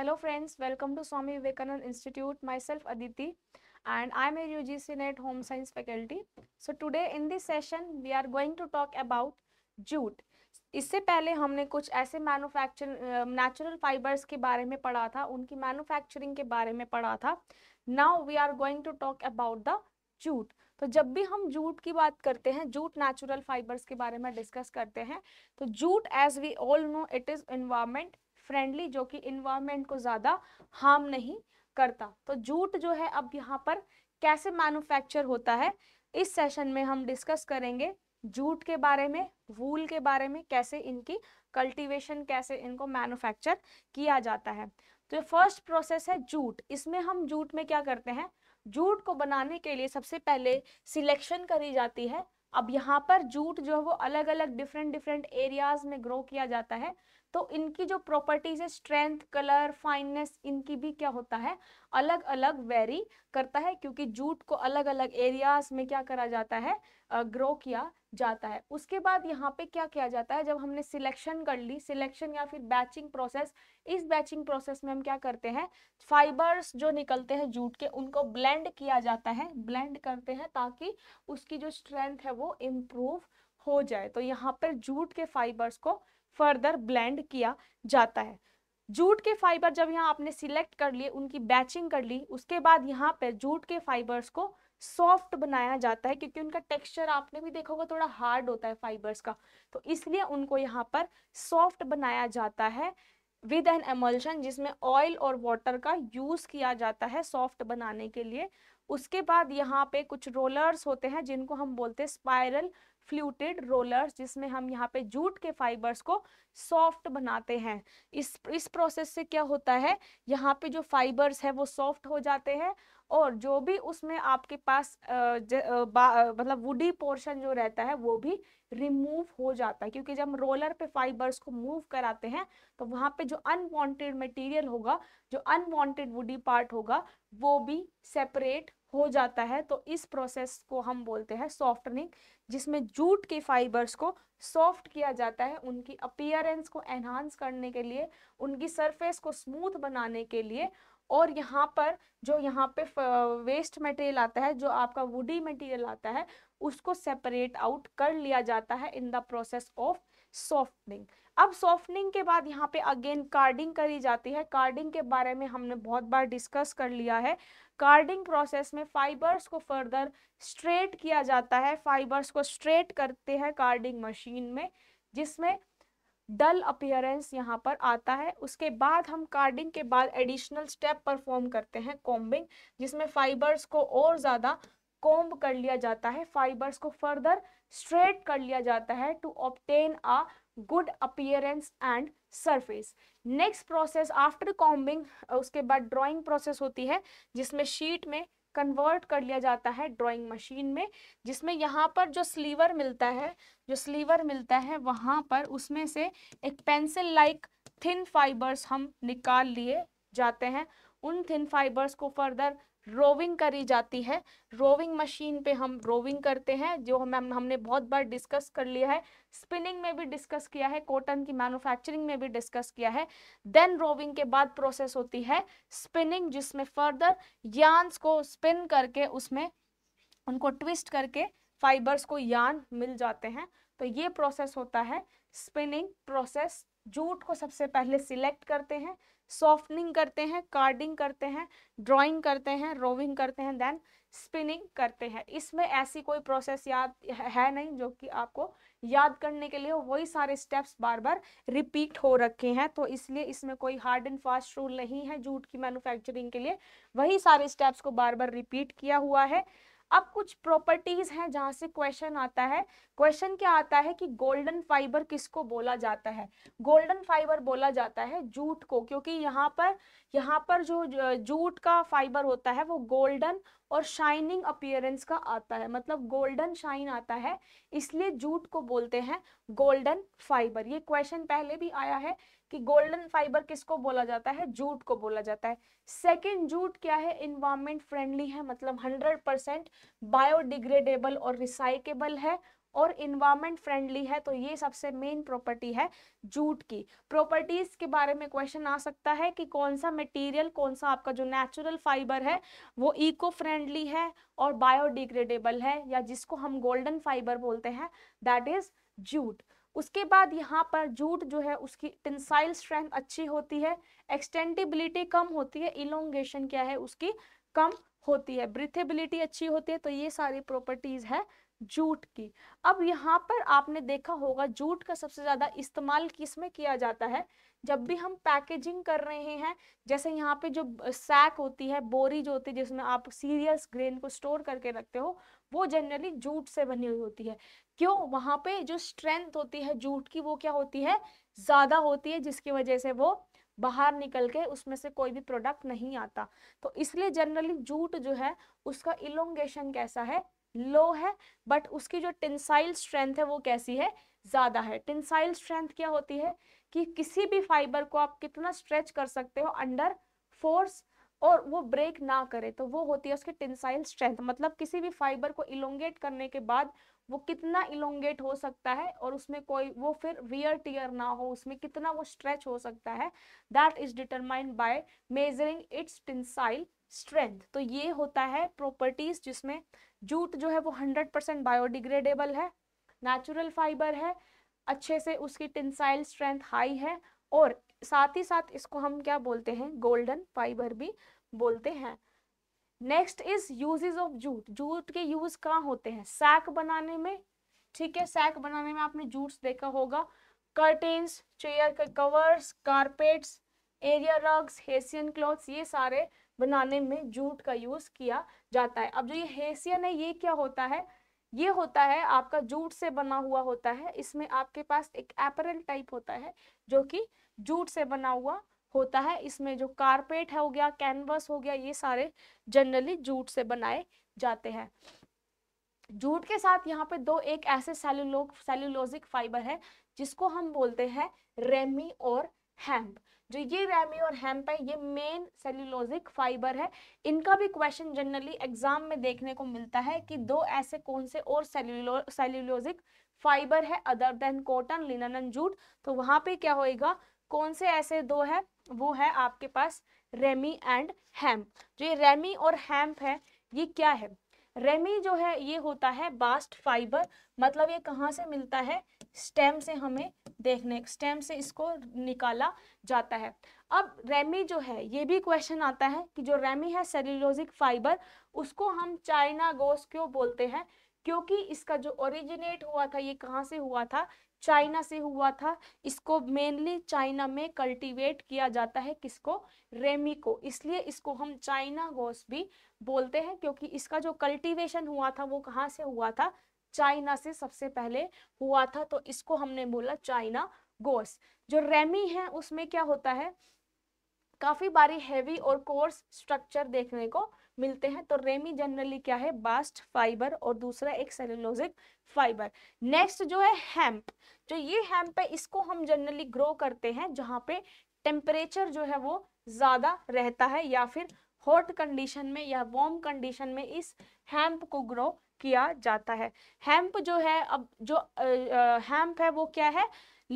hello friends welcome to Swami Vivekananda Institute myself Aditi and I am er U G C NET home science faculty so today in this session we are going to talk about jute इससे पहले हमने कुछ ऐसे manufacture natural fibres के बारे में पढ़ा था उनकी मैनुफैक्चरिंग के बारे में पढ़ा था now we are going to talk about the jute तो जब भी हम जूट की बात करते हैं जूट नेचुरल फाइबर्स के बारे में डिस्कस करते हैं तो jute as we all know it is environment friendly जो कि इन्वायरमेंट को ज़्यादा हार्म नहीं करता तो जूट जो है अब यहाँ पर कैसे मैन्युफैक्चर होता है इस सेशन में हम डिस्कस करेंगे जूट के बारे में वूल के बारे में कैसे इनकी कल्टीवेशन कैसे इनको मैन्युफैक्चर किया जाता है तो फर्स्ट प्रोसेस है जूट इसमें हम जूट में क्या करते हैं जूट को बनाने के लिए सबसे पहले सिलेक्शन करी जाती है अब यहाँ पर जूट जो है वो अलग अलग डिफरेंट डिफरेंट एरियाज में ग्रो किया जाता है तो इनकी जो प्रॉपर्टीज है स्ट्रेंथ कलर फाइननेस इनकी भी क्या होता है अलग अलग वेरी करता है क्योंकि जूट को अलग अलग एरियाज में क्या करा जाता है ग्रो किया जाता है उसके बाद यहाँ पे क्या किया जाता है जब हमने सिलेक्शन कर ली सिलेक्शन या फिर बैचिंग प्रोसेस इस बैचिंग प्रोसेस में हम क्या करते हैं फाइबर्स जो निकलते हैं जूट के उनको ब्लेंड किया जाता है ब्लेंड करते हैं ताकि उसकी जो स्ट्रेंथ है वो इम्प्रूव हो जाए तो यहाँ पर जूट के फाइबर्स को फर्दर ब्लेंड किया जाता है जूट के फाइबर जब यहाँ आपने सिलेक्ट कर लिए उनकी बैचिंग कर ली उसके बाद यहाँ पे जूट के फाइबर्स को सॉफ्ट बनाया जाता है क्योंकि उनका टेक्सचर आपने भी देखा होगा थोड़ा हार्ड होता है फाइबर्स का तो इसलिए उनको यहाँ पर सॉफ्ट बनाया जाता है विद एन एमल्शन जिसमें ऑयल और वाटर का यूज़ किया जाता है सॉफ्ट बनाने के लिए उसके बाद यहाँ पे कुछ रोलर्स होते हैं जिनको हम बोलते हैं स्पायरल फ्लूटेड रोलर्स जिसमें हम यहाँ पे जूट के फाइबर्स को सॉफ्ट बनाते हैं इस इस प्रोसेस से क्या होता है यहाँ पे जो फाइबर्स है वो सॉफ्ट हो जाते हैं और जो भी उसमें आपके पास मतलब वुडी पोर्शन जो रहता है वो भी रिमूव हो जाता है क्योंकि जब रोलर पे फाइबर्स को मूव कराते हैं तो वहाँ पे जो अनवांटेड मटेरियल होगा जो अनवांटेड वुडी पार्ट होगा वो भी सेपरेट हो जाता है तो इस प्रोसेस को हम बोलते हैं सॉफ्टनिंग जिसमें जूट के फाइबर्स को सॉफ्ट किया जाता है उनकी अपियरेंस को एनहांस करने के लिए उनकी सरफेस को स्मूथ बनाने के लिए और यहाँ पर जो यहाँ पे वेस्ट मटेरियल आता है जो आपका वुडी मटेरियल आता है उसको सेपरेट आउट कर लिया जाता है in the process of softening अब सॉफ्टनिंग के बाद यहाँ पे अगेन कार्डिंग करी जाती है कार्डिंग के बारे में हमने बहुत बार डिस्कस कर लिया है कार्डिंग प्रोसेस में फाइबर्स को फर्दर स्ट्रेट किया जाता है फाइबर्स को स्ट्रेट करते हैं कार्डिंग मशीन में जिसमें डल अपियरेंस यहाँ पर आता है उसके बाद हम कार्डिंग के बाद एडिशनल स्टेप परफॉर्म करते हैं कॉम्बिंग जिसमें फाइबर्स को और ज़्यादा कॉम्ब कर लिया जाता है फाइबर्स को फर्दर स्ट्रेट कर लिया जाता है to obtain a good appearance and surface next process after combing उसके बाद ड्रॉइंग प्रोसेस होती है जिसमें शीट में कन्वर्ट कर लिया जाता है ड्रॉइंग मशीन में जिसमें यहाँ पर जो स्लीवर मिलता है जो स्लीवर मिलता है वहाँ पर उसमें से एक पेंसिल लाइक थिन फाइबर्स हम निकाल लिए जाते हैं उन थिन फाइबर्स को फर्दर रोविंग करी जाती है रोविंग मशीन पे हम रोविंग करते हैं जो हम हमने बहुत बार डिस्कस कर लिया है स्पिनिंग में भी डिस्कस किया है कॉटन की मैन्युफैक्चरिंग में भी डिस्कस किया है देन रोविंग के बाद प्रोसेस होती है स्पिनिंग जिसमें फर्दर यान्स को स्पिन करके उसमें उनको ट्विस्ट करके फाइबर्स को यान मिल जाते हैं तो ये प्रोसेस होता है स्पिनिंग प्रोसेस जूट को सबसे पहले सिलेक्ट करते हैं सॉफ्टनिंग करते हैं कार्डिंग करते हैं ड्राइंग करते हैं रोविंग करते हैं देन स्पिनिंग करते हैं इसमें ऐसी कोई प्रोसेस याद है नहीं जो कि आपको याद करने के लिए वही सारे स्टेप्स बार बार रिपीट हो रखे हैं तो इसलिए इसमें कोई हार्ड एंड फास्ट रूल नहीं है जूट की मैन्युफैक्चरिंग के लिए वही सारे स्टेप्स को बार बार रिपीट किया हुआ है अब कुछ प्रॉपर्टीज हैं जहां से क्वेश्चन आता है क्वेश्चन क्या आता है कि गोल्डन फाइबर किसको बोला जाता है गोल्डन फाइबर बोला जाता है जूट को क्योंकि यहाँ पर यहाँ पर जो जूट का फाइबर होता है वो गोल्डन और शाइनिंग अपियरेंस का आता है मतलब गोल्डन शाइन आता है इसलिए जूट को बोलते हैं गोल्डन फाइबर ये क्वेश्चन पहले भी आया है कि गोल्डन फाइबर किसको बोला जाता है जूट को बोला जाता है सेकंड जूट क्या है इन्वायरमेंट फ्रेंडली है मतलब 100 परसेंट बायोडिग्रेडेबल और रिसाइकेबल है और इन्वायरमेंट फ्रेंडली है तो ये सबसे मेन प्रॉपर्टी है जूट की प्रॉपर्टीज के बारे में क्वेश्चन आ सकता है कि कौन सा मटेरियल कौन सा आपका जो नेचुरल फाइबर है वो इको फ्रेंडली है और बायोडिग्रेडेबल है या जिसको हम गोल्डन फाइबर बोलते हैं दैट इज जूट उसके बाद यहाँ पर जूट जो है उसकी टेंसाइल स्ट्रेंथ अच्छी होती है एक्सटेंडिबिलिटी कम होती है इलोंगेशन क्या है उसकी कम होती है ब्रिथेबिलिटी अच्छी होती है तो ये सारी प्रॉपर्टीज़ है जूट की अब यहाँ पर आपने देखा होगा जूट का सबसे ज़्यादा इस्तेमाल किस में किया जाता है जब भी हम पैकेजिंग कर रहे हैं जैसे यहाँ पे जो सैक होती है बोरी जो होती है जिसमें आप सीरियस ग्रेन को स्टोर करके रखते हो वो जनरली जूट से बनी हुई होती है क्यों वहाँ पे जो स्ट्रेंथ होती है जूट की वो क्या होती है ज़्यादा होती है जिसकी वजह से वो बाहर निकल के उसमें से कोई भी प्रोडक्ट नहीं आता तो इसलिए जनरली जूट जो है उसका इलोंगेशन कैसा है लो है बट उसकी जो टेंसाइल स्ट्रेंथ है वो कैसी है ज़्यादा है टेंसाइल स्ट्रेंथ क्या होती है कि किसी भी फाइबर को आप कितना स्ट्रेच कर सकते हो अंडर फोर्स और वो ब्रेक ना करे तो वो होती है उसकी टेंसाइल स्ट्रेंथ मतलब किसी भी फाइबर को इलोंगेट करने के बाद वो कितना इलोंगेट हो सकता है और उसमें कोई वो फिर वियर टीयर ना हो उसमें कितना वो स्ट्रेच हो सकता है that is determined by measuring its tensile strength तो ये होता है प्रॉपर्टीज जिसमें जूट जो है वो 100% बायोडिग्रेडेबल है नेचुरल फाइबर है अच्छे से उसकी टेंसाइल स्ट्रेंथ हाई है और साथ ही साथ इसको हम क्या बोलते हैं गोल्डन फाइबर भी बोलते हैं next is uses of jute jute के यूज कहाँ होते हैं सैक बनाने में ठीक है सैक बनाने में आपने जूट्स देखा होगा कर्टेन्स चेयर के covers carpets area rugs hessian cloths ये सारे बनाने में जूट का यूज किया जाता है अब जो ये हेसियन है ये क्या होता है ये होता है आपका जूट से बना हुआ होता है इसमें आपके पास एक एपरल टाइप होता है जो कि जूट से बना हुआ होता है इसमें जो कारपेट हो गया कैनवस हो गया ये सारे जनरली जूट से बनाए जाते हैं जूट के साथ यहाँ पे दो एक ऐसे सेलुलो सेलुलोजिक फाइबर है जिसको हम बोलते हैं रेमी और हैम्प जो ये रैमी और हेम्प है ये मेन सेल्यूलोजिक फाइबर है इनका भी क्वेश्चन जनरली एग्जाम में देखने को मिलता है कि दो ऐसे कौन से और सेल्यूलो सेल्यूलोजिक फाइबर है other than cotton linen and jute तो वहाँ पे क्या होएगा कौन से ऐसे दो है वो है आपके पास रेमी एंड हेम्प जो ये रेमी और हेम्प है ये क्या है रेमी जो है ये होता है बास्ट फाइबर मतलब ये कहाँ से मिलता है स्टेम से हमें देखने स्टेम से इसको निकाला जाता है अब रेमी जो है ये भी क्वेश्चन आता है कि जो रेमी है सेल्यूलोजिक फाइबर उसको हम चाइना गोस क्यों बोलते हैं क्योंकि इसका जो ओरिजिनेट हुआ था ये कहाँ से हुआ था चाइना से हुआ था इसको मेनली चाइना में कल्टीवेट किया जाता है किसको रेमी को इसलिए इसको हम चाइना गोस भी बोलते हैं क्योंकि इसका जो कल्टीवेशन हुआ था वो कहाँ से हुआ था चाइना से सबसे पहले हुआ था तो इसको हमने बोला चाइना गोस जो रेमी है उसमें क्या होता है काफी बारी हैवी और कोर्स स्ट्रक्चर देखने को मिलते हैं तो रेमी जनरली क्या है बास्ट फाइबर और दूसरा एक सेलुलोजिक फाइबर नेक्स्ट जो है हेम्प जो तो ये हेम्प है इसको हम जनरली ग्रो करते हैं जहाँ पे टेम्परेचर जो है वो ज़्यादा रहता है या फिर हॉट कंडीशन में या वार्म कंडीशन में इस हेम्प को ग्रो किया जाता है हेम्प जो है अब जो हेम्प है वो क्या है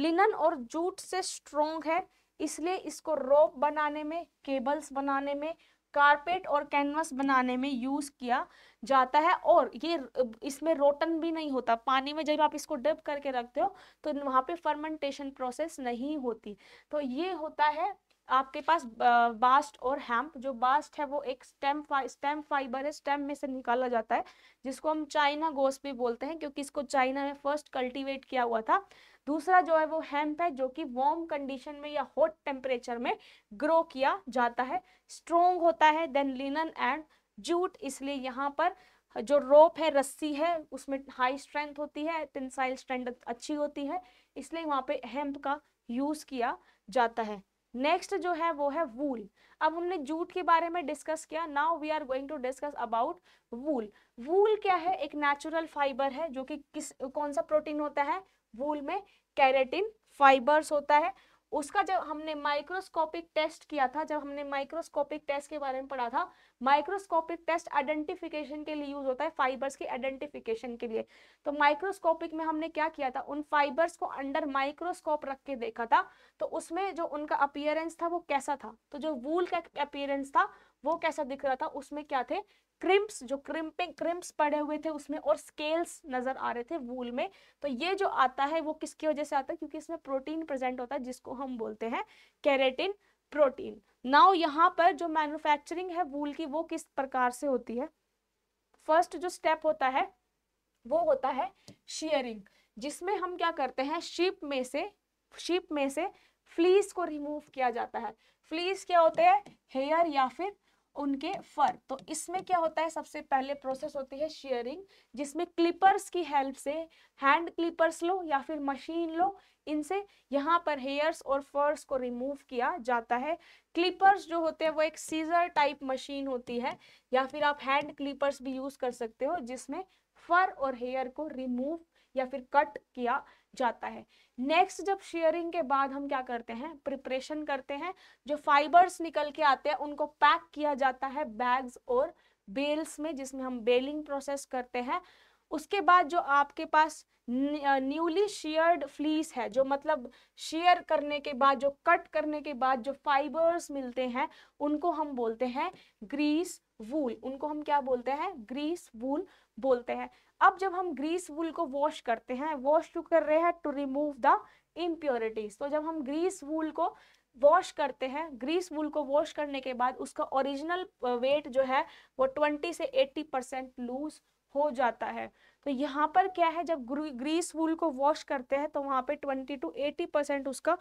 लिनन और जूट से स्ट्रोंग है इसलिए इसको रोप बनाने में केबल्स बनाने में कारपेट और कैनवस बनाने में यूज़ किया जाता है और ये इसमें रोटन भी नहीं होता पानी में जब आप इसको डिप करके रखते हो तो वहाँ पे फर्मेंटेशन प्रोसेस नहीं होती तो ये होता है आपके पास बास्ट और हैम्प जो बास्ट है वो एक स्टेम स्टेम फाइबर है स्टेम में से निकाला जाता है जिसको हम चाइना गोस भी बोलते हैं क्योंकि इसको चाइना में फर्स्ट कल्टीवेट किया हुआ था दूसरा जो है वो हैम्प है जो कि वार्म कंडीशन में या हॉट टेम्परेचर में ग्रो किया जाता है स्ट्रोंग होता है देन लिनन एंड जूट इसलिए यहाँ पर जो रोप है रस्सी है उसमें हाई स्ट्रेंथ होती है टेंसाइल स्ट्रेंथ अच्छी होती है इसलिए वहाँ पे हेम्प का यूज़ किया जाता है नेक्स्ट जो है वो है वूल अब हमने जूट के बारे में डिस्कस किया now we are going to discuss about wool wool क्या है एक नेचुरल फाइबर है जो कि किस कौन सा प्रोटीन होता है वूल में कैरेटिन फाइबर्स होता है उसका जब हमने माइक्रोस्कोपिक टेस्ट किया था जब हमने माइक्रोस्कोपिक टेस्ट के बारे में पढ़ा था माइक्रोस्कोपिक टेस्ट आइडेंटिफिकेशन के लिए यूज होता है फाइबर्स की आइडेंटिफिकेशन के लिए तो माइक्रोस्कोपिक में हमने क्या किया था उन फाइबर्स को अंडर माइक्रोस्कोप रख के देखा था तो उसमें जो उनका अपियरेंस था वो कैसा था तो जो वूल का अपियरेंस था वो कैसा दिख रहा था उसमें क्या थे क्रिम्प्स जो क्रिम्पिंग क्रिम्प्स पड़े हुए थे उसमें और स्केल्स नजर आ रहे थे वूल में तो ये जो आता है वो किसकी वजह से आता है क्योंकि इसमें प्रोटीन प्रेजेंट होता है जिसको हम बोलते हैं कैरेटिन प्रोटीन नाउ यहाँ पर जो मैन्युफैक्चरिंग है वूल की वो किस प्रकार से होती है फर्स्ट जो स्टेप होता है वो होता है शेयरिंग जिसमें हम क्या करते हैं शिप में से शिप में से फ्लीस को रिमूव किया जाता है फ्लीस क्या होते हैं हेयर या फिर उनके फर तो इसमें क्या होता है सबसे पहले प्रोसेस होती है शेयरिंग जिसमें क्लिपर्स की हेल्प से हैंड क्लिपर्स लो या फिर मशीन लो इनसे यहाँ पर हेयर्स और फर्स को रिमूव किया जाता है क्लिपर्स जो होते हैं वो एक सीजर टाइप मशीन होती है या फिर आप हैंड क्लिपर्स भी यूज़ कर सकते हो जिसमें फर और हेयर को रिमूव या फिर कट किया जाता है नेक्स्ट जब शेयरिंग के बाद हम क्या करते हैं प्रिपरेशन करते हैं जो फाइबर्स निकल के आते हैं उनको पैक किया जाता है बैग्स और बेल्स में जिसमें हम बेलिंग प्रोसेस करते हैं उसके बाद जो आपके पास न्यूली शेयर्ड फ्लीस है जो मतलब शेयर करने के बाद जो कट करने के बाद जो फाइबर्स मिलते हैं उनको हम बोलते हैं ग्रीस वूल उनको हम क्या बोलते हैं ग्रीस वूल बोलते हैं अब जब हम ग्रीस वूल को वॉश करते हैं वॉश क्यों कर रहे हैं टू रिमूव द इम्प्योरिटीज तो जब हम ग्रीस वूल को वॉश करते हैं ग्रीस वूल को वॉश करने के बाद उसका ओरिजिनल वेट जो है वो 20 से 80 परसेंट लूज हो जाता है तो यहाँ पर क्या है जब ग्रीस वूल को वॉश करते हैं तो वहाँ पे 20 टू 80 परसेंट उसका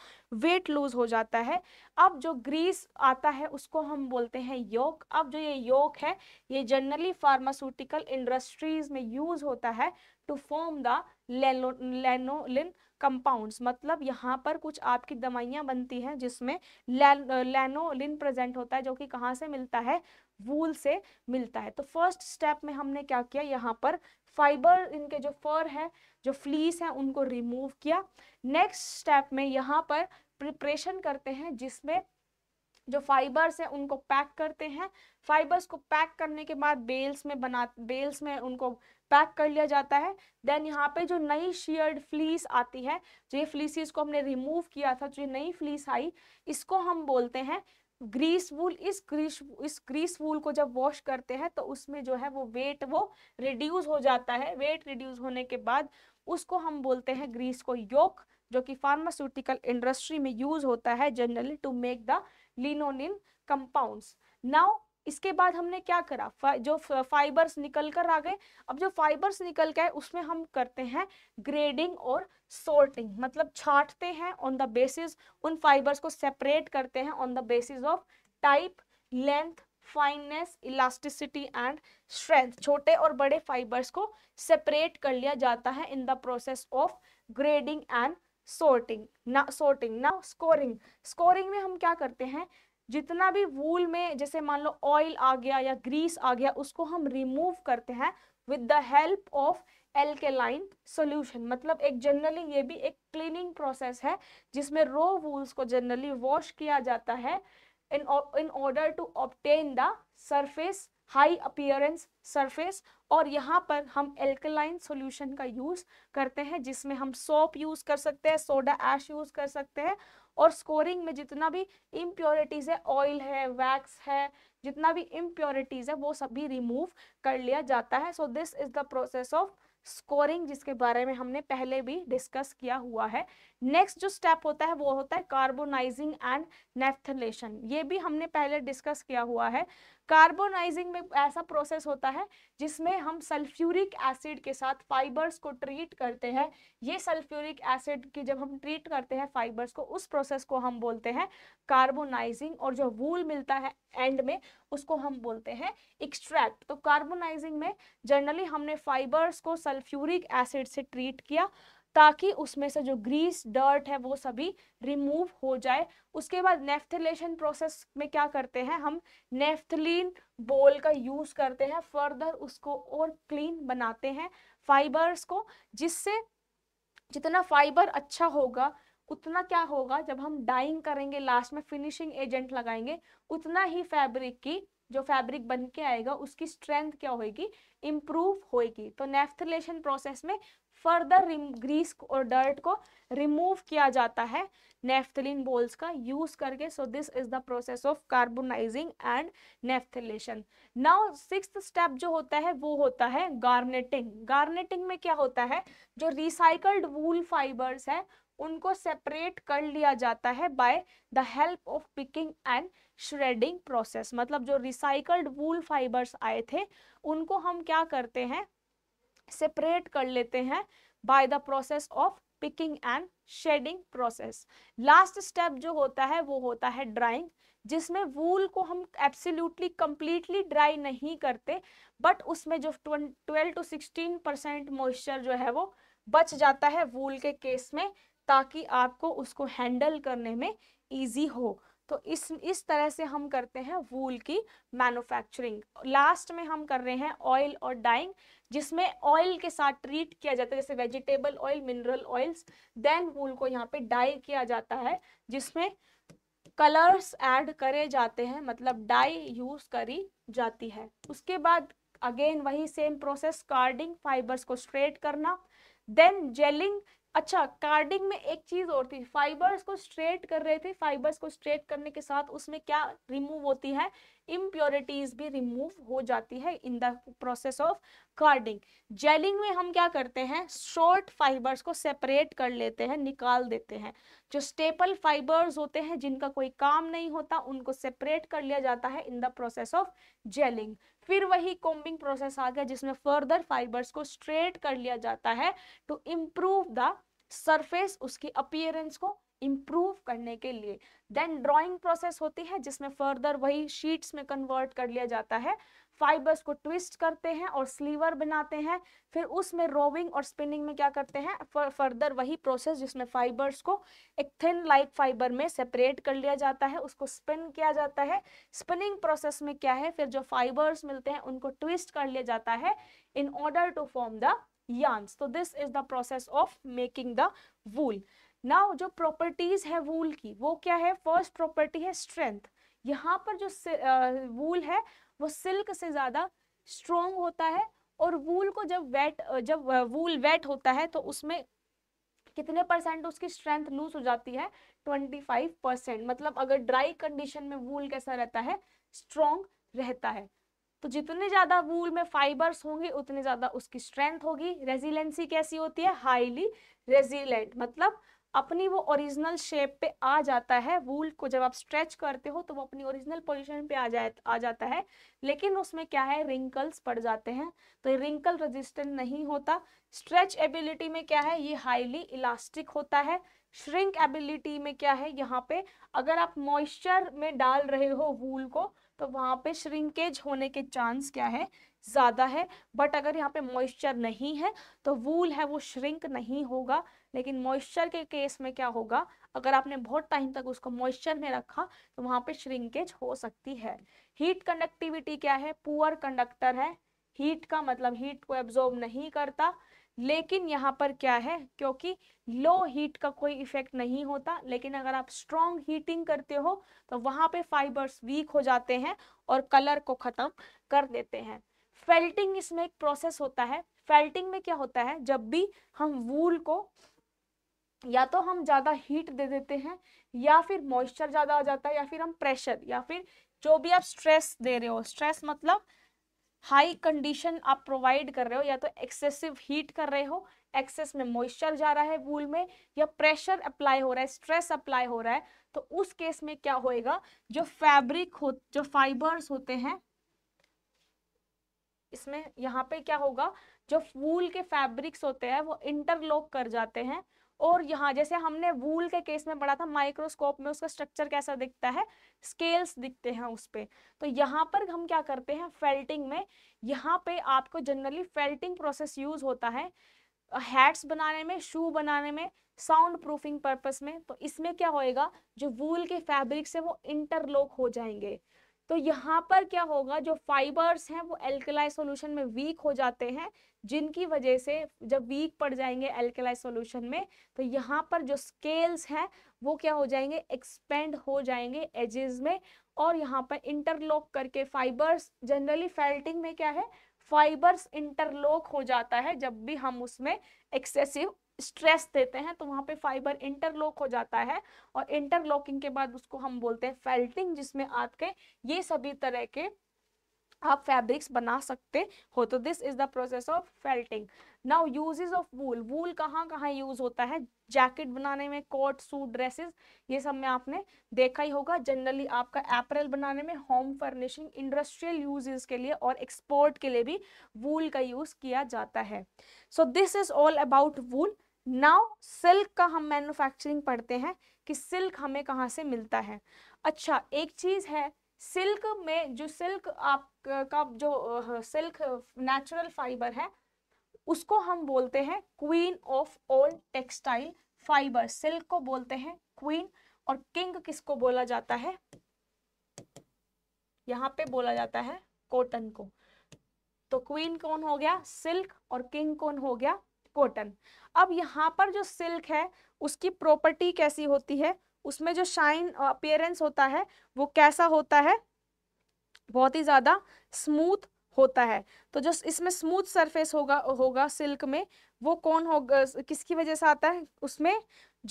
वेट लूज हो जाता है अब जो ग्रीस आता है उसको हम बोलते हैं योक अब जो ये योक है ये जनरली फार्मास्यूटिकल इंडस्ट्रीज में यूज होता है to form the lanolin compounds मतलब यहाँ पर कुछ आपकी दवाइयाँ बनती हैं जिसमें लेनोलिन प्रेजेंट होता है जो कि कहाँ से मिलता है वूल से मिलता है तो फर्स्ट स्टेप में हमने क्या किया यहाँ पर फाइबर इनके जो फर है जो फ्लीस है उनको रिमूव किया नेक्स्ट स्टेप में यहाँ पर प्रिपरेशन करते हैं जिसमें जो फाइबर्स है उनको पैक करते हैं फाइबर्स को पैक करने के बाद बेल्स में बना बेल्स में उनको पैक कर लिया जाता है देन यहाँ पे जो नई शेयर्ड फ्लीस आती है जो ये फ्लीसीज को हमने रिमूव किया था जो ये नई फ्लीस आई इसको हम बोलते हैं ग्रीस वूल इस ग्रीस इस ग्रीस वूल को जब वॉश करते हैं तो उसमें जो है वो वेट वो रिड्यूस हो जाता है वेट रिड्यूस होने के बाद उसको हम बोलते हैं ग्रीस को योक जो कि फार्मास्यूटिकल इंडस्ट्री में यूज होता है generally to make the lanolin compounds now इसके बाद हमने क्या करा जो फाइबर्स निकल कर आ गए अब जो फाइबर्स निकल के उसमें हम करते हैं ग्रेडिंग और सॉर्टिंग मतलब छाटते हैं ऑन द बेसिस उन फाइबर्स को सेपरेट करते हैं on the basis of type length fineness elasticity and strength छोटे और बड़े फाइबर्स को सेपरेट कर लिया जाता है in the process of grading and sorting ना सोर्टिंग ना स्कोरिंग स्कोरिंग में हम क्या करते हैं जितना भी वूल में जैसे मान लो ऑयल आ गया या ग्रीस आ गया उसको हम रिमूव करते हैं with the help of alkaline solution मतलब एक जनरली ये भी एक क्लीनिंग प्रोसेस है जिसमें रो वूल्स को जनरली वॉश किया जाता है in in order to obtain the surface high appearance surface और यहाँ पर हम एल्कलाइन सॉल्यूशन का यूज़ करते हैं जिसमें हम सोप यूज़ कर सकते हैं सोडा एश यूज़ कर सकते हैं और स्कोरिंग में जितना भी इम्प्योरिटीज़ है ऑयल है वैक्स है जितना भी इम्प्योरिटीज़ है वो सभी रिमूव कर लिया जाता है so this is the process of scouring जिसके बारे में हमने पहले भी डिस्कस किया हुआ है नेक्स्ट जो स्टेप होता है वो होता है कार्बोनाइजिंग एंड नेफ्थलेशन ये भी हमने पहले डिस्कस किया हुआ है कार्बोनाइजिंग में ऐसा प्रोसेस होता है जिसमें हम सल्फ्यूरिक एसिड के साथ फाइबर्स को ट्रीट करते हैं ये सल्फ्यूरिक एसिड की जब हम ट्रीट करते हैं फाइबर्स को उस प्रोसेस को हम बोलते हैं कार्बोनाइजिंग और जो वूल मिलता है एंड में उसको हम बोलते हैं एक्सट्रैक्ट तो कार्बोनाइजिंग में जनरली हमने फाइबर्स को सल्फ्यूरिक एसिड से ट्रीट किया ताकि उसमें से जो ग्रीस डर्ट है वो सभी रिमूव हो जाए उसके बाद नेफ्थलेशन प्रोसेस में क्या करते हैं हम नेफ्थलीन बोल का यूज़ करते हैं फर्दर उसको और क्लीन बनाते हैं फाइबर्स को जिससे जितना फाइबर अच्छा होगा उतना क्या होगा जब हम डाइंग करेंगे लास्ट में फिनिशिंग एजेंट लगाएंगे उतना ही फैब्रिक की जो फैब्रिक बन के आएगा उसकी स्ट्रेंथ क्या होगी इम्प्रूव होगी तो नेफ्थलेशन प्रोसेस में फर्दर ग्रीस और डर्ट को रिमूव किया जाता है नेफ्थलिन बोल्स का यूज करके so this is the process of carbonising and naphthalation now six step जो होता है वो होता है गार्नेटिंग गार्नेटिंग में क्या होता है जो रिसाइकल्ड वूल फाइबर्स है उनको सेपरेट कर लिया जाता है by the help of picking and shredding process मतलब जो रिसाइकल्ड वूल फाइबर्स आए थे उनको हम क्या करते हैं सेपरेट कर लेते हैं by the process of picking and shredding process last step जो होता है वो होता है ड्राइंग जिसमें वूल को हम एब्सोल्युटली कंप्लीटली ड्राई नहीं करते बट उसमें जो twelve to sixteen percent moisture जो है वो बच जाता है वूल के केस में ताकि आपको उसको हैंडल करने में ईजी हो तो इस इस तरह से हम करते हैं वूल की मैन्युफैक्चरिंग लास्ट में हम कर रहे हैं ऑयल और डाइंग जिसमें ऑयल के साथ ट्रीट किया जाता है जैसे vegetable oil mineral oils then wool को यहाँ पे डाई किया जाता है जिसमें कलर्स ऐड करे जाते हैं मतलब डाई यूज करी जाती है उसके बाद अगेन वही सेम प्रोसेस कार्डिंग फाइबर्स को स्ट्रेट करना देन जेलिंग अच्छा कार्डिंग में एक चीज और थी फाइबर्स को स्ट्रेट कर रहे थे फाइबर्स को स्ट्रेट करने के साथ उसमें क्या रिमूव होती है इम्प्योरिटीज भी रिमूव हो जाती है in the process of carding gilling में हम क्या करते हैं शॉर्ट फाइबर्स को सेपरेट कर लेते हैं निकाल देते हैं जो स्टेपल फाइबर्स होते हैं जिनका कोई काम नहीं होता उनको सेपरेट कर लिया जाता है in the process of gilling फिर वही कॉम्बिंग प्रोसेस आ गया जिसमें फर्दर फाइबर्स को स्ट्रेट कर लिया जाता है टू इम्प्रूव द सरफेस उसकी अपियरेंस को इम्प्रूव करने के लिए देन ड्रॉइंग प्रोसेस होती है जिसमें फर्दर वही शीट्स में कन्वर्ट कर लिया जाता है फाइबर्स को ट्विस्ट करते हैं और स्लीवर बनाते हैं फिर उसमें रोविंग और स्पिनिंग में क्या करते हैं फर्दर वही प्रोसेस जिसमें फाइबर्स को एक थिन लाइक फाइबर में सेपरेट कर लिया जाता है उसको स्पिन किया जाता है स्पिनिंग प्रोसेस में क्या है फिर जो फाइबर्स मिलते हैं उनको ट्विस्ट कर लिया जाता है in order to form the yarns तो this is the process of making the wool now जो प्रॉपर्टीज है वूल की वो क्या है फर्स्ट प्रॉपर्टी है स्ट्रेंथ यहाँ पर जो वूल है वो सिल्क से ज़्यादा स्ट्रोंग होता है और वूल को जब वेट जब वूल वेट होता है तो उसमें कितने परसेंट उसकी स्ट्रेंथ लूज हो जाती है 25 परसेंट मतलब अगर ड्राई कंडीशन में वूल कैसा रहता है स्ट्रोंग रहता है तो जितने ज़्यादा वूल में फाइबर्स होंगे उतने ज़्यादा उसकी स्ट्रेंथ होगी रेजिलेंसी कैसी होती है हाईली रेजिलेंट मतलब अपनी वो ओरिजिनल शेप पे आ जाता है वूल को जब आप स्ट्रेच करते हो तो वो अपनी ओरिजिनल पोजीशन पे आ जाए आ जाता है लेकिन उसमें क्या है रिंकल्स पड़ जाते हैं तो ये रिंकल रेजिस्टेंट नहीं होता स्ट्रेच एबिलिटी में क्या है ये हाईली इलास्टिक होता है श्रिंक एबिलिटी में क्या है यहाँ पे अगर आप मॉइस्चर में डाल रहे हो वूल को तो वहाँ पे श्रिंकेज होने के चांस क्या है ज़्यादा है बट अगर यहाँ पे मॉइस्चर नहीं है तो वूल है वो श्रिंक नहीं होगा लेकिन मॉइस्चर के केस में क्या होगा अगर आपने बहुत टाइम तक उसको मॉइस्चर में रखा तो वहाँ पे श्रिंकेज हो सकती है हीट कंडक्टिविटी क्या है पुअर कंडक्टर है हीट का मतलब हीट को एब्जॉर्ब नहीं करता लेकिन यहाँ पर क्या है क्योंकि लो हीट का कोई इफेक्ट नहीं होता लेकिन अगर आप स्ट्रॉन्ग हीटिंग करते हो तो वहां पे फाइबर्स वीक हो जाते हैं और कलर को ख़त्म कर देते हैं फेल्टिंग इसमें एक प्रोसेस होता है फेल्टिंग में क्या होता है जब भी हम वूल को या तो हम ज़्यादा हीट दे देते हैं या फिर मॉइस्चर ज़्यादा आ जाता है या फिर हम प्रेशर या फिर जो भी आप स्ट्रेस दे रहे हो स्ट्रेस मतलब हाई कंडीशन आप प्रोवाइड कर रहे हो या तो एक्सेसिव हीट कर रहे हो एक्सेस में मॉइस्चर जा रहा है वूल में या प्रेशर अप्लाई हो रहा है स्ट्रेस अप्लाई हो रहा है तो उस केस में क्या होएगा जो फैब्रिक हो जो फाइबर्स होते हैं इसमें यहाँ पे क्या होगा जो फूल के फैब्रिक्स होते हैं वो इंटरलॉक कर जाते हैं और यहाँ जैसे हमने वूल के केस में पढ़ा था माइक्रोस्कोप में उसका स्ट्रक्चर कैसा दिखता है स्केल्स दिखते हैं उस पर तो यहाँ पर हम क्या करते हैं फेल्टिंग में यहाँ पे आपको जनरली फेल्टिंग प्रोसेस यूज होता है हैट्स बनाने में शू बनाने में साउंड प्रूफिंग पर्पस में तो इसमें क्या होएगा जो वूल के फैब्रिक से वो इंटरलॉक हो जाएंगे तो यहाँ पर क्या होगा जो फाइबर्स हैं वो एल्कलाइ सॉल्यूशन में वीक हो जाते हैं जिनकी वजह से जब वीक पड़ जाएंगे एल्केलाइज सॉल्यूशन में तो यहाँ पर जो स्केल्स हैं वो क्या हो जाएंगे एक्सपेंड हो जाएंगे एजेस में और यहाँ पर इंटरलॉक करके फाइबर्स जनरली फेल्टिंग में क्या है फाइबर्स इंटरलॉक हो जाता है जब भी हम उसमें एक्सेसिव स्ट्रेस देते हैं तो वहाँ पे फाइबर इंटरलॉक हो जाता है और इंटरलॉकिंग के बाद उसको हम बोलते हैं फेल्टिंग जिसमें आपके ये सभी तरह के आप फैब्रिक्स बना सकते हो तो this is the process of felting now uses of wool wool कहाँ कहाँ यूज होता है जैकेट बनाने में कोट सूट ड्रेसेस ये सब में आपने देखा ही होगा जनरली आपका अप्रैल बनाने में होम फर्निशिंग इंडस्ट्रियल यूजेस के लिए और एक्सपोर्ट के लिए भी वूल का यूज किया जाता है so this is all about wool now silk का हम मैन्युफैक्चरिंग पढ़ते हैं कि सिल्क हमें कहाँ से मिलता है अच्छा एक चीज़ है सिल्क में जो सिल्क आप का जो सिल्क नेचुरल फाइबर है उसको हम बोलते हैं queen of all textile fibre silk को बोलते हैं क्वीन और किंग किसको बोला जाता है यहाँ पे बोला जाता है कॉटन को तो क्वीन कौन हो गया सिल्क और किंग कौन हो गया कॉटन अब यहाँ पर जो सिल्क है उसकी प्रॉपर्टी कैसी होती है उसमें जो शाइन अपियरेंस होता है वो कैसा होता है बहुत ही ज़्यादा स्मूथ होता है तो जो इसमें स्मूथ सरफेस होगा होगा सिल्क में वो कौन होगा किसकी वजह से आता है उसमें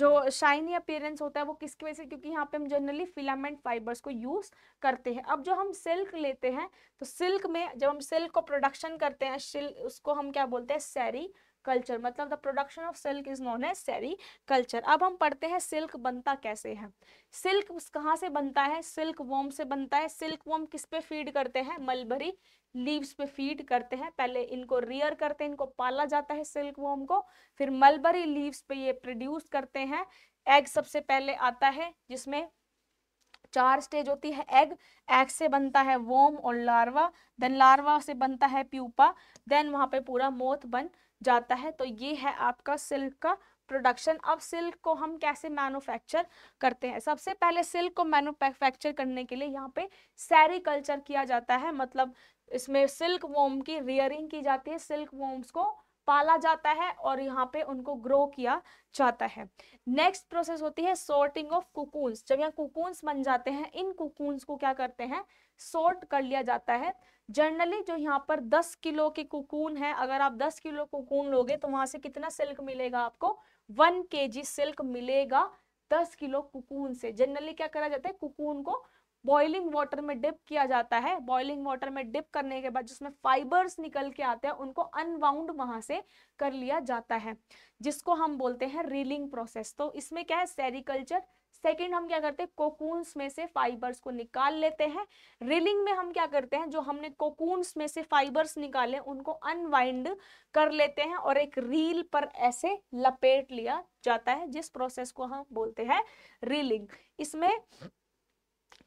जो शाइनी अपेयरेंस होता है वो किसकी वजह से क्योंकि यहाँ पे हम जनरली फिलामेंट फाइबर्स को यूज़ करते हैं अब जो हम सिल्क लेते हैं तो सिल्क में जब हम सिल्क को प्रोडक्शन करते हैं उसको हम क्या बोलते हैं सैरी कल्चर मतलब the production of silk is known as sericulture अब हम पढ़ते हैं सिल्क बनता कैसे है सिल्क कहाँ से बनता है सिल्क वोम से बनता है सिल्क वोम किस पे फीड करते हैं मलबरी लीव्स पे फीड करते हैं पहले इनको रियर करते हैं इनको पाला जाता है सिल्क वोम को फिर मलबरी लीव्स पे ये प्रोड्यूस करते हैं एग सबसे पहले आता है जिसमें चार स्टेज होती है एग एग से बनता है वोम और लार्वा देन लार्वा से बनता है प्यूपा देन वहां पे पूरा मोथ बन जाता है तो ये है आपका सिल्क का प्रोडक्शन अब सिल्क को हम कैसे मैन्युफैक्चर करते हैं सबसे पहले सिल्क को मैन्युफैक्चर करने के लिए यहाँ पे सैरिकल्चर किया जाता है मतलब इसमें सिल्क वोम की रियरिंग की जाती है सिल्क वोम्स को पाला जाता है और यहाँ पे उनको ग्रो किया जाता है नेक्स्ट प्रोसेस होती है सॉर्टिंग ऑफ कुकून्स जब यहाँ कुकून्स बन जाते हैं इन कुकून्स को क्या करते हैं सॉर्ट कर लिया जाता है जनरली जो यहाँ पर 10 किलो के कुकून है अगर आप 10 किलो कुकून लोगे तो वहां से कितना सिल्क मिलेगा आपको 1 के सिल्क मिलेगा 10 किलो कुकून से जनरली क्या करा जाता है कुकून को बॉइलिंग वाटर में डिप किया जाता है बॉइलिंग वाटर में डिप करने के बाद जिसमें फाइबर्स निकल के आते हैं उनको अनवाउंड वहां से कर लिया जाता है जिसको हम बोलते हैं रीलिंग प्रोसेस तो इसमें क्या है सेरिकल्चर सेकेंड हम क्या करते हैं कोकून्स में से फाइबर्स को निकाल लेते हैं रिलिंग में हम क्या करते हैं जो हमने कोकून्स में से फाइबर्स निकाले उनको अनवाइंड कर लेते हैं और एक रील पर ऐसे लपेट लिया जाता है जिस प्रोसेस को हम बोलते हैं रीलिंग इसमें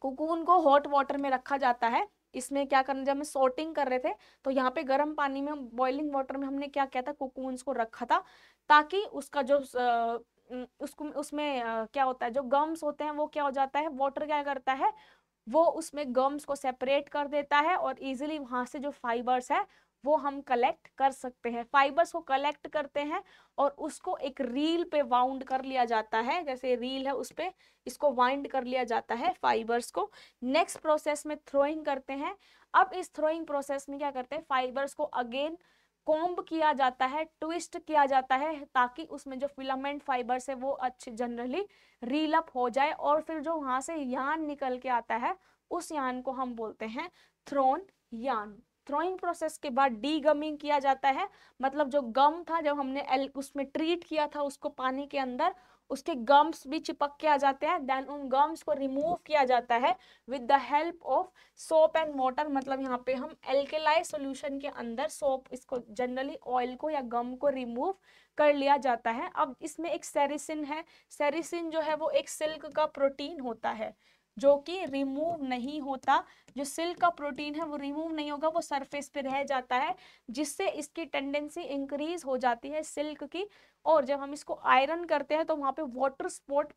कोकून को हॉट वाटर में रखा जाता है इसमें क्या करना जब हम सॉर्टिंग कर रहे थे तो यहाँ पे गर्म पानी में बॉइलिंग वाटर में हमने क्या किया था कोकून्स को रखा था ताकि उसका जो उसको उसमें क्या होता है जो गम्स होते हैं वो क्या हो जाता है वाटर क्या करता है वो उसमें गम्स को सेपरेट कर देता है और इजीली वहां से जो फाइबर्स है वो हम कलेक्ट कर सकते हैं फाइबर्स को कलेक्ट करते हैं और उसको एक रील पे वाउंड कर लिया जाता है जैसे रील है उस पर इसको वाइंड कर लिया जाता है फाइबर्स को नेक्स्ट प्रोसेस में थ्रोइंग करते हैं अब इस थ्रोइंग प्रोसेस में क्या करते हैं फाइबर्स को अगेन कॉम्ब किया जाता है ट्विस्ट किया जाता है ताकि उसमें जो फिलामेंट फाइबर्स है वो अच्छे जनरली रीलअप हो जाए और फिर जो वहां से यान निकल के आता है उस यान को हम बोलते हैं थ्रोन यान थ्रोइंग प्रोसेस के बाद डी गमिंग किया जाता है मतलब जो गम था जब हमने उसमें ट्रीट किया था उसको पानी के अंदर उसके गम्स भी चिपक के आ जाते हैं देन उन गम्स को रिमूव किया जाता है with the help of soap and water मतलब यहाँ पे हम एल्केलाइज सोल्यूशन के अंदर सोप इसको जनरली ऑयल को या गम को रिमूव कर लिया जाता है अब इसमें एक सेरिसिन है सेरिसिन जो है वो एक सिल्क का प्रोटीन होता है जो कि रिमूव नहीं होता जो सिल्क का प्रोटीन है वो रिमूव नहीं होगा वो सरफेस पे रह जाता है जिससे इसकी टेंडेंसी इंक्रीज हो जाती है सिल्क की और जब हम इसको आयरन करते हैं तो वहां पे वाटर स्पॉट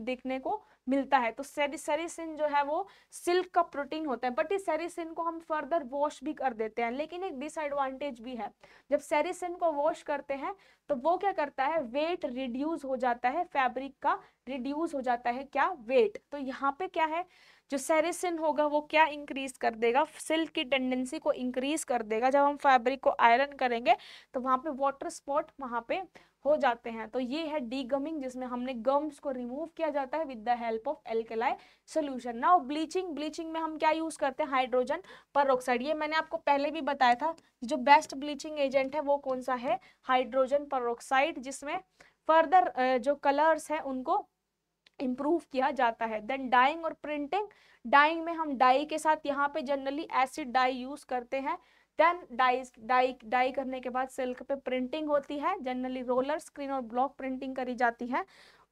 देखने को मिलता है तो सेरिसिन जो है वो सिल्क का प्रोटीन होता है बट इस सेरिसिन को हम फर्दर वॉश भी कर देते हैं लेकिन एक डिसएडवांटेज भी है जब सेरिसिन को वॉश करते हैं तो वो क्या करता है वेट रिड्यूस हो जाता है फैब्रिक का रिड्यूस हो जाता है क्या वेट तो यहाँ पे क्या है जो सेरिसिन होगा वो क्या इंक्रीज कर देगा सिल्क की टेंडेंसी को इंक्रीज कर देगा जब हम फैब्रिक को आयरन करेंगे तो वहाँ पे वाटर स्पॉट वहाँ पे हो जाते हैं तो ये है डीगमिंग जिसमें हमने गम्स को रिमूव किया जाता है with the help of alkali solution now bleaching bleaching में हम क्या यूज करते हैं हाइड्रोजन परोक्साइड ये मैंने आपको पहले भी बताया था जो बेस्ट ब्लीचिंग एजेंट है वो कौन सा है हाइड्रोजन परोक्साइड जिसमें फर्दर जो कलर्स है उनको इम्प्रूव किया जाता है देन डाइंग और प्रिंटिंग डाइंग में हम डाई के साथ यहाँ पे जनरली एसिड डाई यूज करते हैं देन डाई डाई डाई करने के बाद सिल्क पे प्रिंटिंग होती है जनरली रोलर स्क्रीन और ब्लॉक प्रिंटिंग करी जाती है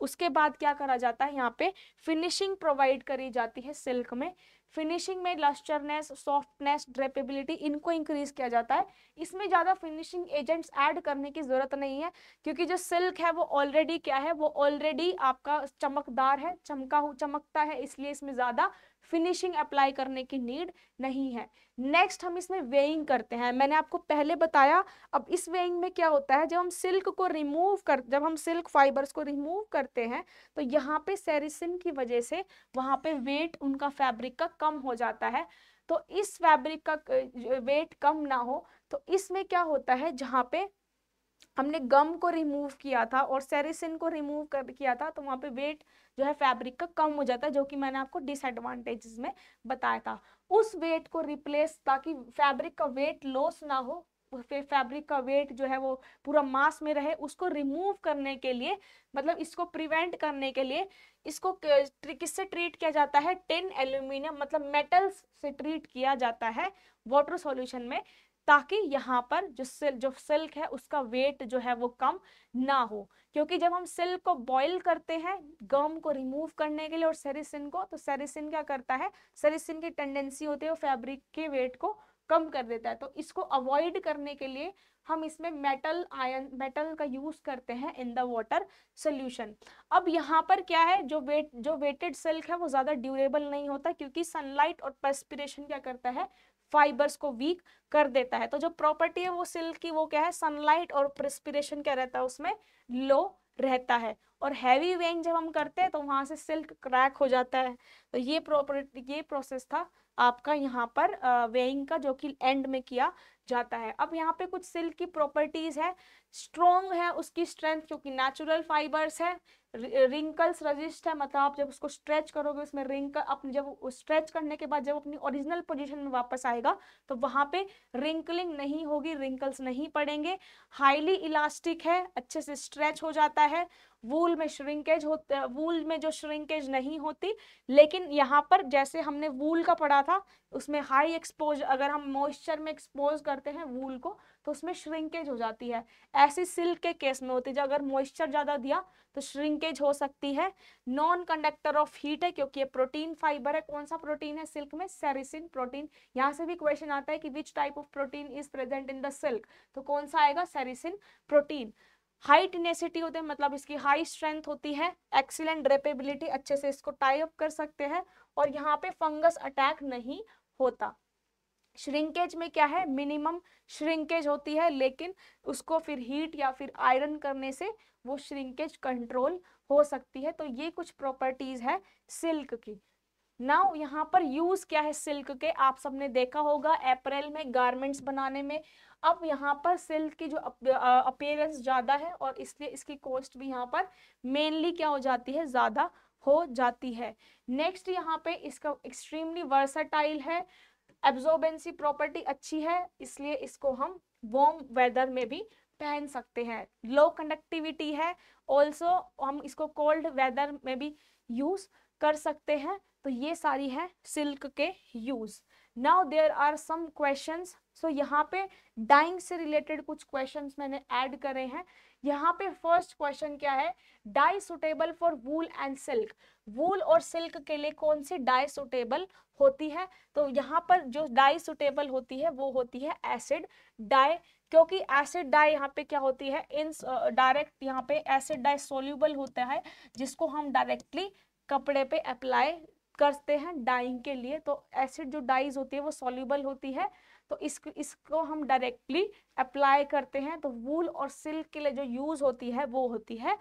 उसके बाद क्या करा जाता है यहाँ पे फिनिशिंग प्रोवाइड करी जाती है सिल्क में फिनिशिंग में लस्टरनेस सॉफ्टनेस ड्रेपेबिलिटी इनको इंक्रीज किया जाता है इसमें ज़्यादा फिनिशिंग एजेंट्स ऐड करने की ज़रूरत नहीं है क्योंकि जो सिल्क है वो ऑलरेडी क्या है वो ऑलरेडी आपका चमकदार है चमका चमकता है इसलिए इसमें ज़्यादा फिनिशिंग अप्लाई करने की नीड नहीं है नेक्स्ट हम इसमें वेइंग करते हैं मैंने आपको पहले बताया अब इस वेइंग में क्या होता है जब हम सिल्क को रिमूव कर जब हम सिल्क फाइबर्स को रिमूव करते हैं तो यहाँ पे सेरिसिन की वजह से वहाँ पे वेट उनका फैब्रिक का कम हो जाता है तो इस फैब्रिक का वेट कम ना हो तो इसमें क्या होता है जहाँ पे हमने गम को रिमूव किया था और सेरेसिन को रिमूव कर किया था तो वहाँ पे वेट जो है फैब्रिक का कम हो जाता है जो कि मैंने आपको डिसएडवांटेजेस में बताया था उस वेट को रिप्लेस ताकि फैब्रिक का वेट लॉस ना हो फिर फैब्रिक का वेट जो है वो पूरा मास में रहे उसको रिमूव करने के लिए मतलब इसको प्रिवेंट करने के लिए इसको किससे ट्रीट किया जाता है टिन एल्यूमिनियम मतलब मेटल्स से ट्रीट किया जाता है वाटर सॉल्यूशन में ताकि यहाँ पर जो सिल जो सिल्क है उसका वेट जो है वो कम ना हो क्योंकि जब हम सिल्क को बॉईल करते हैं गम को रिमूव करने के लिए और सेरिसिन को तो सेरिसिन क्या करता है सेरिसिन की टेंडेंसी होती है वो फैब्रिक के वेट को कम कर देता है तो इसको अवॉइड करने के लिए हम इसमें मेटल आयन मेटल का यूज करते हैं इन द वाटर सोल्यूशन अब यहाँ पर क्या है जो वेट जो वेटेड सिल्क है वो ज्यादा ड्यूरेबल नहीं होता क्योंकि सनलाइट और पर्स्पिरेशन क्या करता है फाइबर्स को वीक कर देता है तो जो प्रॉपर्टी है वो सिल्क की वो क्या है सनलाइट और प्रिस्पिरेशन क्या रहता है उसमें लो रहता है और हैवी वेइंग जब हम करते हैं तो वहां से सिल्क क्रैक हो जाता है तो ये प्रॉपर्टी ये प्रोसेस था आपका यहाँ पर वेइंग का जो कि एंड में किया जाता है अब यहाँ पे कुछ सिल्क की प्रॉपर्टीज़ है स्ट्रोंग है उसकी स्ट्रेंथ क्योंकि नेचुरल फाइबर्स है रिंकल्स रजिस्ट है मतलब आप जब उसको स्ट्रेच करोगे उसमें रिंकल अपने जब स्ट्रेच करने के बाद जब अपनी ओरिजिनल पोजीशन में वापस आएगा तो वहां पे रिंकलिंग नहीं होगी रिंकल्स नहीं पड़ेंगे हाईली इलास्टिक है अच्छे से स्ट्रेच हो जाता है वूल में श्रिंकेज हो वूल में जो श्रिंकेज नहीं होती लेकिन यहाँ पर जैसे हमने वूल का पढ़ा था उसमें हाई एक्सपोज अगर हम मॉइस्चर में एक्सपोज करते हैं वूल को तो उसमें श्रिंकेज हो जाती है ऐसी सिल्क के केस में होती है अगर मॉइस्चर ज़्यादा दिया तो श्रिंकेज हो सकती है नॉन कंडक्टर ऑफ हीट है क्योंकि ये प्रोटीन फाइबर है कौन सा प्रोटीन है सिल्क में सेरिसिन प्रोटीन यहाँ से भी क्वेश्चन आता है कि which type of protein is present in the silk तो कौन सा आएगा सेरिसिन प्रोटीन हाई टिनेसिटी होते हैं मतलब इसकी हाई स्ट्रेंथ होती है एक्सीलेंट ड्रेपेबिलिटी अच्छे से इसको टाई अप कर सकते हैं और यहाँ पे फंगस अटैक नहीं होता श्रिंकेज में क्या है मिनिमम श्रिंकेज होती है लेकिन उसको फिर हीट या फिर आयरन करने से वो श्रिंकेज कंट्रोल हो सकती है तो ये कुछ प्रॉपर्टीज है सिल्क की नाउ यहाँ पर यूज क्या है सिल्क के आप सबने देखा होगा अप्रैल में गारमेंट्स बनाने में अब यहाँ पर सिल्क की जो अपेयरेंस ज़्यादा है और इसलिए इसकी कॉस्ट भी यहाँ पर मेनली क्या हो जाती है ज़्यादा हो जाती है नेक्स्ट यहाँ पे इसका एक्सट्रीमली वर्साटाइल है एब्जॉर्बेंसी प्रॉपर्टी अच्छी है इसलिए इसको हम वॉर्म वेदर में भी पहन सकते हैं लो कंडक्टिविटी है ऑल्सो हम इसको कोल्ड वेदर में भी यूज कर सकते हैं तो ये सारी है सिल्क के use now there are some questions so यहाँ पे डाइंग से रिलेटेड कुछ क्वेश्चंस मैंने ऐड करे हैं यहाँ पे फर्स्ट क्वेश्चन क्या है dye suitable for wool and silk wool और सिल्क के लिए कौन सी डाई सुटेबल होती है तो यहाँ पर जो डाई सुटेबल होती है वो होती है एसिड डाई क्योंकि एसिड डाई यहाँ पे क्या होती है इन डायरेक्ट uh, यहाँ पे एसिड डाई सोल्यूबल होता है जिसको हम डायरेक्टली कपड़े पे अप्लाई करते हैं डाइंग के लिए तो एसिड जो डाइज होती है वो सोल्यूबल होती है तो इस इसको हम डायरेक्टली अप्लाई करते हैं तो वूल और सिल्क के लिए जो यूज होती है वो होती है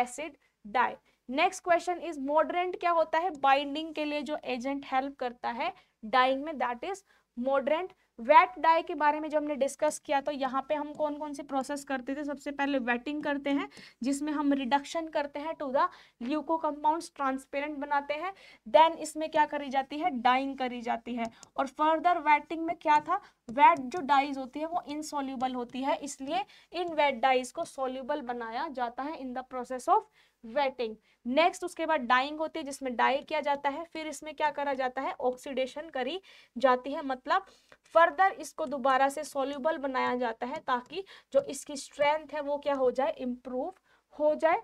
acid dye next question is mordant क्या होता है बाइंडिंग के लिए जो एजेंट हेल्प करता है डाइंग में that is mordant vat dye के बारे में जब हमने डिस्कस किया तो यहाँ पे हम कौन कौन से प्रोसेस करते थे सबसे पहले वेटिंग करते हैं जिसमें हम रिडक्शन करते हैं to the leuco compounds transparent बनाते हैं देन इसमें क्या करी जाती है डाइंग करी जाती है और फर्दर वेटिंग में क्या था वेट जो डाइज होती है वो इनसोल्यूबल होती है इसलिए इन वेट डाइज को सोल्यूबल बनाया जाता है in the process of vatting next उसके बाद डाइंग होती है जिसमें डाई किया जाता है फिर इसमें क्या करा जाता है ऑक्सीडेशन करी जाती है मतलब फर्दर इसको दोबारा से सोल्यूबल बनाया जाता है ताकि जो इसकी स्ट्रेंथ है वो क्या हो जाए इम्प्रूव हो जाए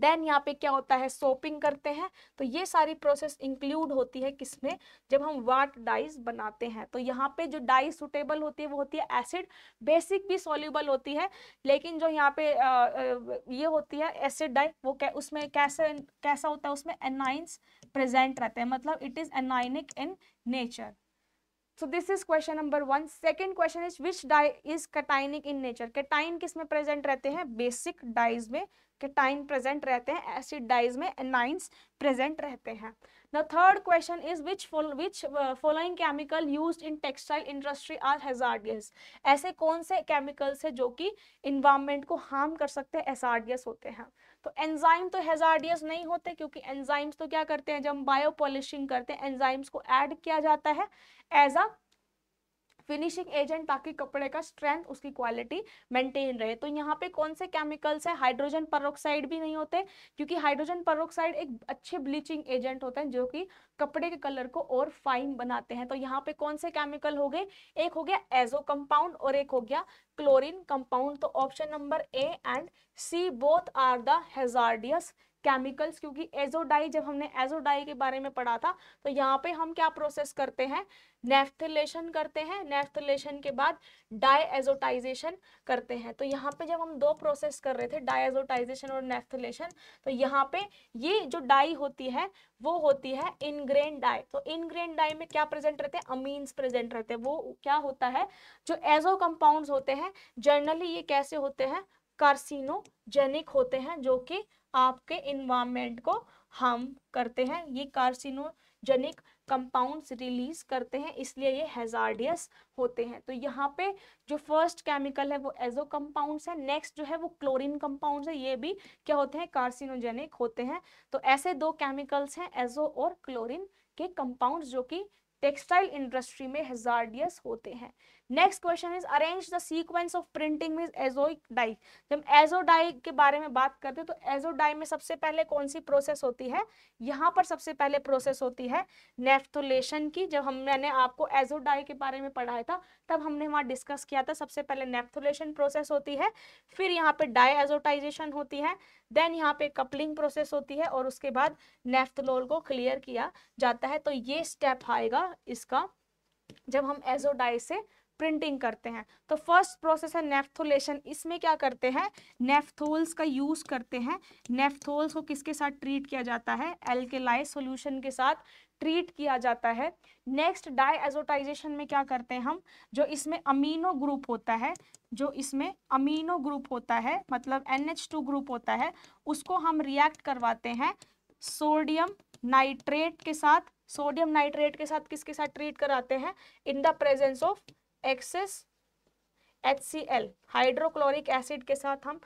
देन यहाँ पे क्या होता है सोपिंग करते हैं तो ये सारी प्रोसेस इंक्लूड होती है किसमें जब हम वाट डाइस बनाते हैं तो यहाँ पे जो डाइस सुटेबल होती है वो होती है एसिड बेसिक भी सोल्यूबल होती है लेकिन जो यहाँ पे आ, आ, ये होती है एसिड डाई वो कै, उसमें कैसे कैसा होता है उसमें एनाइंस प्रेजेंट रहते हैं मतलब it is anionic in nature so this is question number one second question is which dye is cationic in nature cation किस में प्रेजेंट रहते हैं बेसिक डाइज में कटाइन प्रेजेंट रहते हैं एसिड डाइज में एनाइंस प्रेजेंट रहते हैं the third question is which which following chemical use in textile industry are hazardous ऐसे कौन से केमिकल्स है जो कि इन्वायरमेंट को हार्म कर सकते हैं एसार्डियस होते हैं तो एंजाइम तो हेजार्डियस नहीं होते क्योंकि एंजाइम्स तो क्या करते हैं जब हम करते हैं एंजाइम्स को ऐड किया जाता है एज अ फिनिशिंग एजेंट ताकि कपड़े का स्ट्रेंथ उसकी क्वालिटी मेंटेन रहे तो यहाँ पे कौन से केमिकल्स है हाइड्रोजन परोक्साइड भी नहीं होते क्योंकि हाइड्रोजन परोक्साइड एक अच्छे ब्लीचिंग एजेंट होते हैं जो कि कपड़े के कलर को और फाइन बनाते हैं तो यहाँ पे कौन से केमिकल हो गए एक हो गया एजो कंपाउंड और एक हो गया क्लोरिन कंपाउंड तो option number A and C both are the hazardous chemicals क्योंकि एजोडाई जब हमने एजोडाई के बारे में पढ़ा था तो यहाँ पे हम क्या प्रोसेस करते हैं नेफ्थलेशन करते हैं नेफ्थलेशन के बाद डायएजोटाइजेशन करते हैं तो यहाँ पे जब हम दो प्रोसेस कर रहे थे डायएजोटाइजेशन और नेफ्थलेशन तो यहाँ पे ये जो डाई होती है वो होती है इनग्रेन डाई तो इनग्रेन डाई में क्या प्रेजेंट रहते हैं अमीन्स प्रेजेंट रहते हैं वो क्या होता है जो एजो कंपाउंड होते हैं जनरली ये कैसे होते हैं कार्सिनोजेनिक होते हैं जो कि आपके इन्वायरमेंट को हार्म करते हैं ये कार्सिनोजेनिक कंपाउंड्स रिलीज करते हैं इसलिए ये हेजार्डियस होते हैं तो यहाँ पे जो फर्स्ट केमिकल है वो एजो कंपाउंड्स है नेक्स्ट जो है वो क्लोरीन कंपाउंड्स है ये भी क्या होते हैं कार्सिनोजेनिक होते हैं तो ऐसे दो केमिकल्स हैं एजो और क्लोरीन के कंपाउंड्स जो कि टेक्सटाइल इंडस्ट्री में हेजार्डियस होते हैं next question is arrange the sequence of printing mean azoic dye जब एजो डाई के बारे में बात करते हैं तो एजो डाई में सबसे पहले कौन सी प्रोसेस होती है यहाँ पर सबसे पहले प्रोसेस होती है नेफ्थोलेशन की जब हम मैंने आपको एजो डाई के बारे में पढ़ाया था तब हमने वहाँ डिस्कस किया था सबसे पहले नेफ्थोलेशन प्रोसेस होती है फिर यहाँ पे डाई एजोटाइजेशन होती है देन यहाँ पे कपलिंग प्रोसेस होती है और उसके बाद नेफ्थलोल को क्लियर किया जाता है तो ये स्टेप आएगा इसका जब हम एजोडाई से प्रिंटिंग करते हैं तो फर्स्ट प्रोसेस है नेफ्थोलेशन इसमें क्या करते हैं नेफ्थोल्स का यूज़ करते हैं नेफ्थोल्स को किसके साथ ट्रीट किया जाता है एल्केलाई सोल्यूशन के साथ ट्रीट किया जाता है नेक्स्ट डाइएजोटाइजेशन में क्या करते हैं हम जो इसमें अमीनो ग्रुप होता है जो इसमें अमीनो ग्रुप होता है मतलब NH2 ग्रुप होता है उसको हम रिएक्ट करवाते हैं सोडियम नाइट्रेट के साथ सोडियम नाइट्रेट के साथ किसके साथ ट्रीट कराते हैं in the presence of excess H C L hydrochloric acid के साथ हम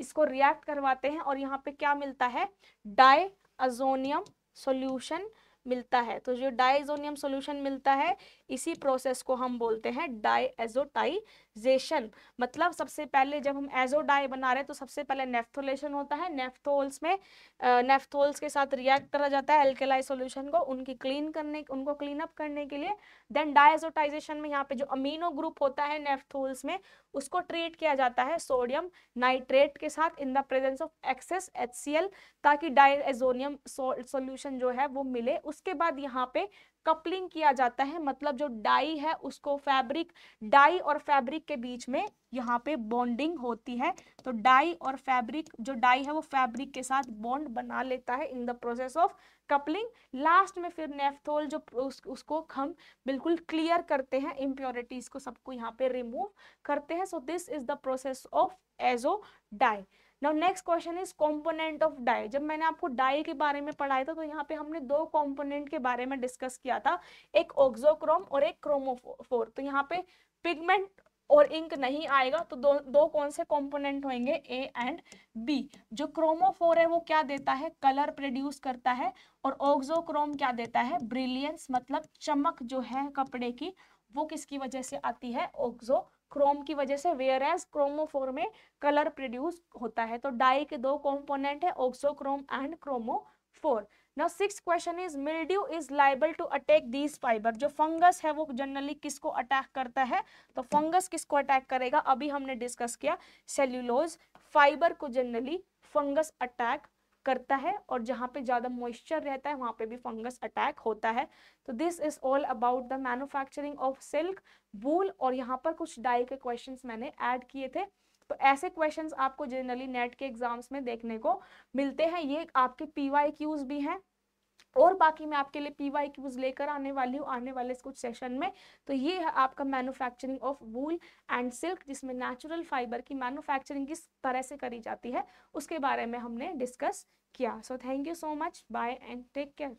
इसको रिएक्ट करवाते हैं और यहाँ पे क्या मिलता है डाई सोल्यूशन मिलता है तो जो डाइजोनियम सोल्यूशन मिलता है इसी प्रोसेस को हम बोलते हैं डाई एजोटाइजेशन मतलब सबसे पहले जब हम एजोडाई बना रहे हैं तो सबसे पहले नेफ्थोलेशन होता है नेफ्थोल्स में नेफ्थोल्स के साथ रिएक्ट करा जाता है एल्केलाई सोल्यूशन को उनकी क्लीन करने उनको क्लीन अप करने के लिए देन डाइजोटाइजेशन में यहाँ पे जो अमीनो ग्रुप होता है नेफ्थोल्स में उसको ट्रीट किया जाता है सोडियम नाइट्रेट के साथ in the presence of excess H ताकि डाइएजोनियम सोल्यूशन जो है वो मिले उसके बाद यहाँ पे कपलिंग किया जाता है मतलब जो डाई है उसको फैब्रिक डाई और फैब्रिक के बीच में यहाँ पे बॉन्डिंग होती है तो डाई और फैब्रिक जो डाई है वो फैब्रिक के साथ बॉन्ड बना लेता है in the process of coupling last में फिर नेफ्थोल जो उस, उसको हम बिल्कुल क्लियर करते हैं इम्प्योरिटीज को सबको यहाँ पे रिमूव करते हैं so this is the process of azo dye now next question is component of dye जब मैंने आपको डाई के बारे में पढ़ाया था तो यहाँ पे हमने दो कॉम्पोनेंट के बारे में डिस्कस किया था एक ऑक्सोक्रोम और एक क्रोमोफोर तो यहाँ पे पिगमेंट और इंक नहीं आएगा तो दो दो कौन से कंपोनेंट होंगे ए एंड बी जो क्रोमोफोर है वो क्या देता है कलर प्रोड्यूस करता है और ऑक्सोक्रोम क्या देता है ब्रिलियंस मतलब चमक जो है कपड़े की वो किसकी वजह से आती है ऑक्सो क्रोम की वजह से वेयर एज क्रोमोफोर में कलर प्रोड्यूस होता है तो डाई के दो कॉम्पोनेंट है auxochrome and chromophore now six question is mildew is liable to attack these fibre जो फंगस है वो जनरली किसको अटैक करता है तो फंगस किसको अटैक करेगा अभी हमने डिस्कस किया सेल्यूलोज फाइबर को जनरली फंगस अटैक करता है और जहाँ पे ज़्यादा मॉइस्चर रहता है वहां पे भी फंगस अटैक होता है तो this is all about the manufacturing of silk wool और यहाँ पर कुछ डाई के क्वेश्चंस मैंने ऐड किए थे तो ऐसे क्वेश्चंस आपको जनरली नेट के एग्जाम्स में देखने को मिलते हैं ये आपके पी वाई क्यूज भी हैं और बाकी मैं आपके लिए पी वाई क्यूज लेकर आने वाली हूँ आने वाले कुछ सेशन में तो ये है आपका manufacturing of wool and silk जिसमें नेचुरल फाइबर की मैन्युफैक्चरिंग किस तरह से करी जाती है उसके बारे में हमने डिस्कस किया so thank you so much bye and take care